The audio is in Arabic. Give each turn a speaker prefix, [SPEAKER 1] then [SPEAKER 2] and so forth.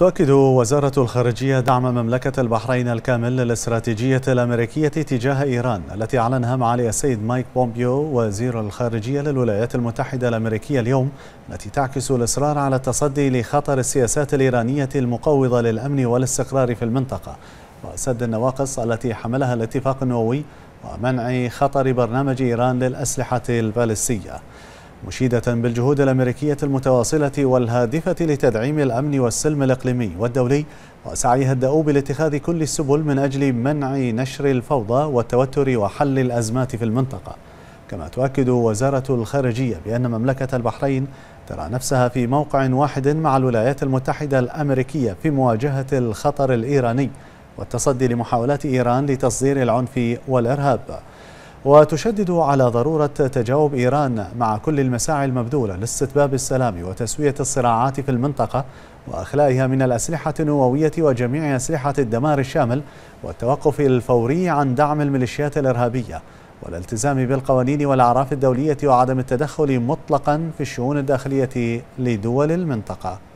[SPEAKER 1] تؤكد وزارة الخارجية دعم مملكة البحرين الكامل للاستراتيجية الأمريكية تجاه إيران التي أعلنها معالي السيد مايك بومبيو وزير الخارجية للولايات المتحدة الأمريكية اليوم التي تعكس الإصرار على التصدي لخطر السياسات الإيرانية المقوضة للأمن والاستقرار في المنطقة وسد النواقص التي حملها الاتفاق النووي ومنع خطر برنامج إيران للأسلحة البالستية مشيدة بالجهود الأمريكية المتواصلة والهادفة لتدعيم الأمن والسلم الإقليمي والدولي وسعيها الدؤوب لاتخاذ كل السبل من أجل منع نشر الفوضى والتوتر وحل الأزمات في المنطقة كما تؤكد وزارة الخارجية بأن مملكة البحرين ترى نفسها في موقع واحد مع الولايات المتحدة الأمريكية في مواجهة الخطر الإيراني والتصدي لمحاولات إيران لتصدير العنف والإرهاب وتشدد على ضرورة تجاوب إيران مع كل المساعي المبذولة لاستتباب السلام وتسوية الصراعات في المنطقة وأخلائها من الأسلحة النووية وجميع أسلحة الدمار الشامل والتوقف الفوري عن دعم الميليشيات الإرهابية والالتزام بالقوانين والأعراف الدولية وعدم التدخل مطلقا في الشؤون الداخلية لدول المنطقة